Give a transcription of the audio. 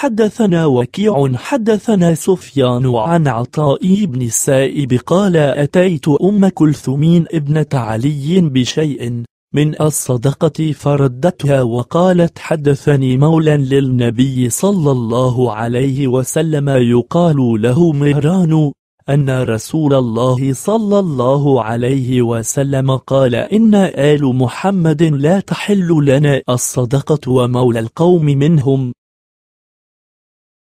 حدثنا وكيع حدثنا سفيان عن عطاء بن السائب قال أتيت أم كلثوم ابنة علي بشيء من الصدقة فردتها وقالت حدثني مولا للنبي صلى الله عليه وسلم يقال له مهران أن رسول الله صلى الله عليه وسلم قال إن آل محمد لا تحل لنا الصدقة ومولى القوم منهم